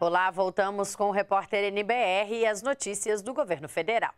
Olá, voltamos com o repórter NBR e as notícias do governo federal.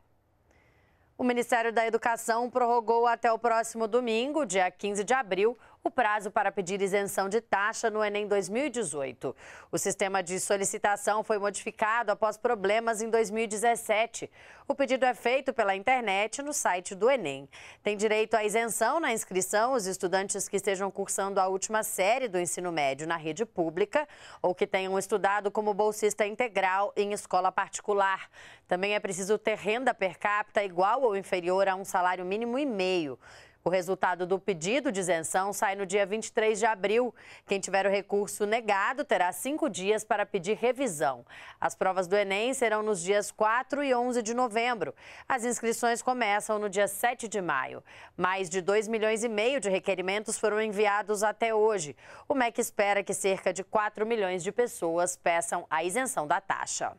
O Ministério da Educação prorrogou até o próximo domingo, dia 15 de abril, o prazo para pedir isenção de taxa no Enem 2018. O sistema de solicitação foi modificado após problemas em 2017. O pedido é feito pela internet no site do Enem. Tem direito à isenção na inscrição os estudantes que estejam cursando a última série do ensino médio na rede pública ou que tenham estudado como bolsista integral em escola particular. Também é preciso ter renda per capita igual ou inferior a um salário mínimo e meio. O resultado do pedido de isenção sai no dia 23 de abril. Quem tiver o recurso negado terá cinco dias para pedir revisão. As provas do Enem serão nos dias 4 e 11 de novembro. As inscrições começam no dia 7 de maio. Mais de 2 milhões e meio de requerimentos foram enviados até hoje. O MEC espera que cerca de 4 milhões de pessoas peçam a isenção da taxa.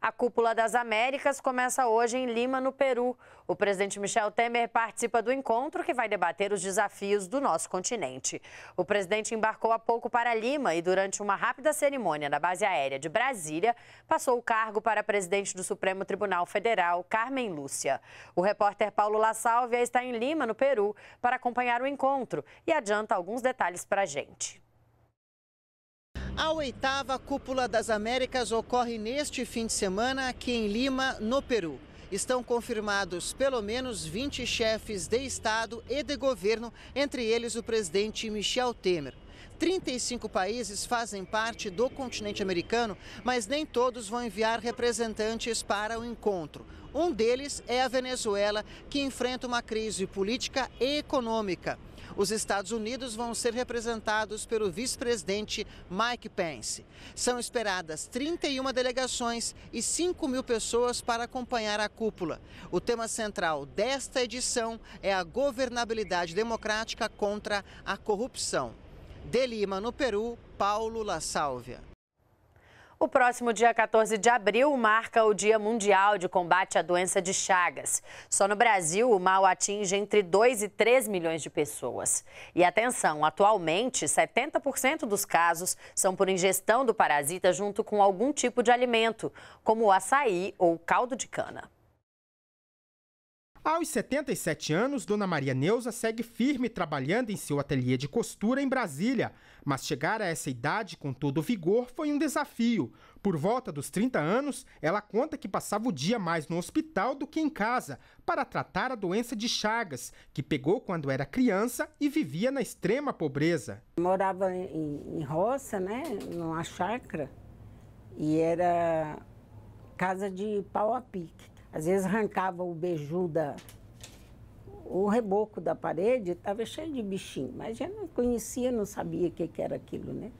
A Cúpula das Américas começa hoje em Lima, no Peru. O presidente Michel Temer participa do encontro que vai debater os desafios do nosso continente. O presidente embarcou há pouco para Lima e, durante uma rápida cerimônia na base aérea de Brasília, passou o cargo para a presidente do Supremo Tribunal Federal, Carmen Lúcia. O repórter Paulo La Sálvia está em Lima, no Peru, para acompanhar o encontro e adianta alguns detalhes para a gente. A oitava Cúpula das Américas ocorre neste fim de semana aqui em Lima, no Peru. Estão confirmados pelo menos 20 chefes de Estado e de governo, entre eles o presidente Michel Temer. 35 países fazem parte do continente americano, mas nem todos vão enviar representantes para o encontro. Um deles é a Venezuela, que enfrenta uma crise política e econômica. Os Estados Unidos vão ser representados pelo vice-presidente Mike Pence. São esperadas 31 delegações e 5 mil pessoas para acompanhar a cúpula. O tema central desta edição é a governabilidade democrática contra a corrupção. De Lima, no Peru, Paulo La Sálvia. O próximo dia 14 de abril marca o Dia Mundial de Combate à Doença de Chagas. Só no Brasil, o mal atinge entre 2 e 3 milhões de pessoas. E atenção, atualmente, 70% dos casos são por ingestão do parasita junto com algum tipo de alimento, como o açaí ou caldo de cana. Aos 77 anos, Dona Maria Neuza segue firme trabalhando em seu ateliê de costura em Brasília, mas chegar a essa idade com todo vigor foi um desafio. Por volta dos 30 anos, ela conta que passava o dia mais no hospital do que em casa para tratar a doença de Chagas, que pegou quando era criança e vivia na extrema pobreza. Morava em, roça, né, numa chácara, e era casa de pau a pique às vezes arrancava o beiju da, o reboco da parede, estava cheio de bichinho, mas já não conhecia, não sabia o que, que era aquilo, né?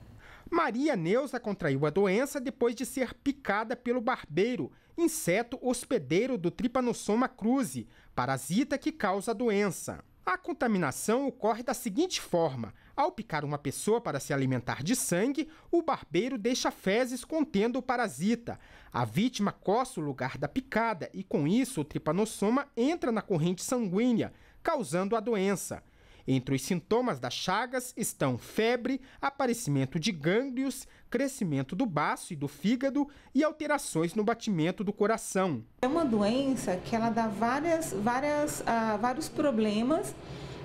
Maria Neuza contraiu a doença depois de ser picada pelo barbeiro, inseto hospedeiro do Tripanosoma cruzi, parasita que causa a doença. A contaminação ocorre da seguinte forma: ao picar uma pessoa para se alimentar de sangue, o barbeiro deixa fezes contendo o parasita. A vítima coça o lugar da picada e, com isso, o tripanossoma entra na corrente sanguínea, causando a doença. Entre os sintomas das chagas estão febre, aparecimento de gânglios, crescimento do baço e do fígado e alterações no batimento do coração. É uma doença que ela dá várias, várias, uh, vários problemas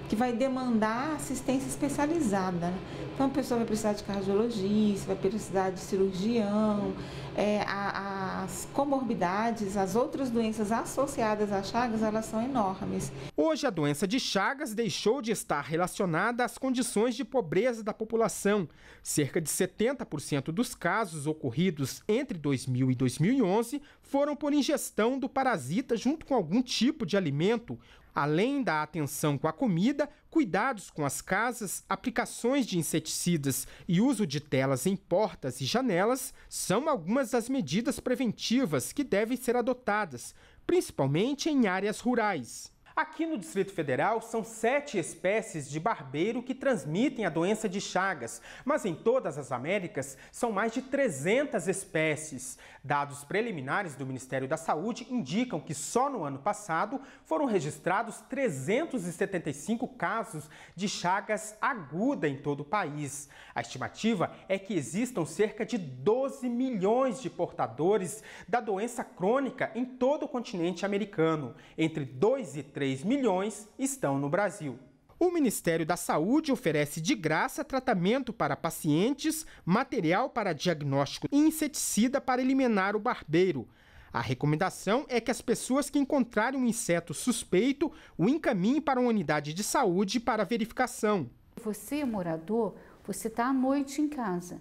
que vai demandar assistência especializada. Então a pessoa vai precisar de cardiologista, vai precisar de cirurgião, é, a, a as comorbidades, as outras doenças associadas às Chagas, elas são enormes. Hoje, a doença de Chagas deixou de estar relacionada às condições de pobreza da população. Cerca de 70% dos casos ocorridos entre 2000 e 2011 foram por ingestão do parasita junto com algum tipo de alimento. Além da atenção com a comida, cuidados com as casas, aplicações de inseticidas e uso de telas em portas e janelas são algumas das medidas preventivas que devem ser adotadas, principalmente em áreas rurais. Aqui no Distrito Federal, são sete espécies de barbeiro que transmitem a doença de Chagas, mas em todas as Américas são mais de 300 espécies. Dados preliminares do Ministério da Saúde indicam que só no ano passado foram registrados 375 casos de Chagas aguda em todo o país. A estimativa é que existam cerca de 12 milhões de portadores da doença crônica em todo o continente americano. Entre 2 e 3 3 milhões estão no Brasil. O Ministério da Saúde oferece de graça tratamento para pacientes, material para diagnóstico e inseticida para eliminar o barbeiro. A recomendação é que as pessoas que encontrarem um inseto suspeito o encaminhem para uma unidade de saúde para verificação. Você, morador, você está à noite em casa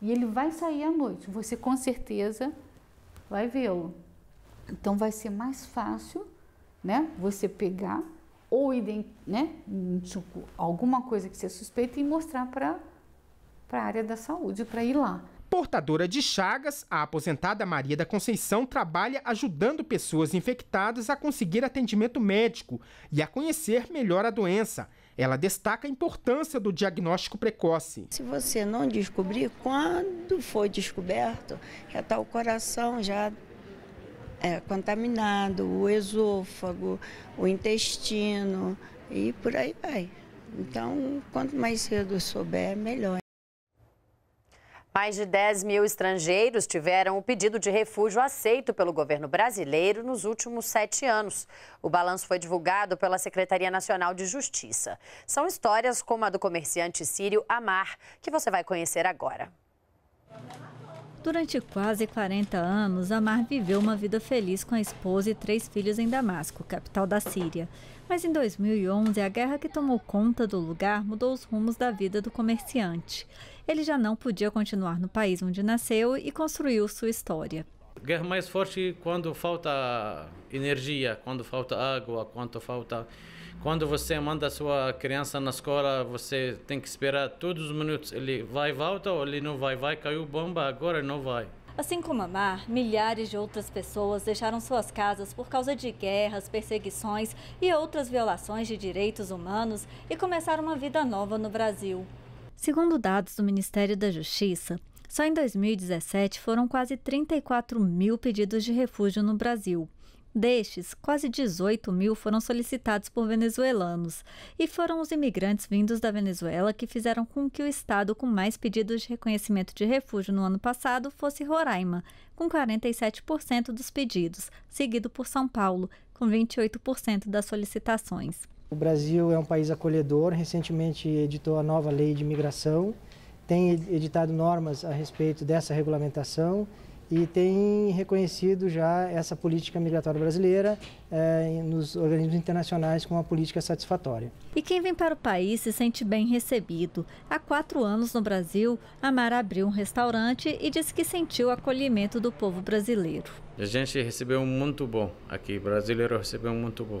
e ele vai sair à noite. Você com certeza vai vê-lo. Então vai ser mais fácil né? Você pegar ou né, tipo, alguma coisa que você suspeita e mostrar para a área da saúde, para ir lá. Portadora de Chagas, a aposentada Maria da Conceição trabalha ajudando pessoas infectadas a conseguir atendimento médico e a conhecer melhor a doença. Ela destaca a importância do diagnóstico precoce. Se você não descobrir, quando foi descoberto, já está o coração já é, contaminado, o esôfago, o intestino e por aí vai. Então, quanto mais cedo souber, melhor. Mais de 10 mil estrangeiros tiveram o pedido de refúgio aceito pelo governo brasileiro nos últimos sete anos. O balanço foi divulgado pela Secretaria Nacional de Justiça. São histórias como a do comerciante sírio Amar, que você vai conhecer agora. Durante quase 40 anos, Amar viveu uma vida feliz com a esposa e três filhos em Damasco, capital da Síria. Mas em 2011, a guerra que tomou conta do lugar mudou os rumos da vida do comerciante. Ele já não podia continuar no país onde nasceu e construiu sua história. Guerra mais forte quando falta energia, quando falta água, quando falta quando você manda a sua criança na escola, você tem que esperar todos os minutos. Ele vai, volta ou ele não vai? Vai, caiu bomba, agora não vai. Assim como Mar, milhares de outras pessoas deixaram suas casas por causa de guerras, perseguições e outras violações de direitos humanos e começaram uma vida nova no Brasil. Segundo dados do Ministério da Justiça, só em 2017 foram quase 34 mil pedidos de refúgio no Brasil. Destes, quase 18 mil foram solicitados por venezuelanos, e foram os imigrantes vindos da Venezuela que fizeram com que o estado com mais pedidos de reconhecimento de refúgio no ano passado fosse Roraima, com 47% dos pedidos, seguido por São Paulo, com 28% das solicitações. O Brasil é um país acolhedor, recentemente editou a nova lei de imigração, tem editado normas a respeito dessa regulamentação e tem reconhecido já essa política migratória brasileira eh, nos organismos internacionais como uma política satisfatória. E quem vem para o país se sente bem recebido. Há quatro anos no Brasil, Amara abriu um restaurante e disse que sentiu o acolhimento do povo brasileiro. A gente recebeu muito bom aqui, brasileiro recebeu muito bom.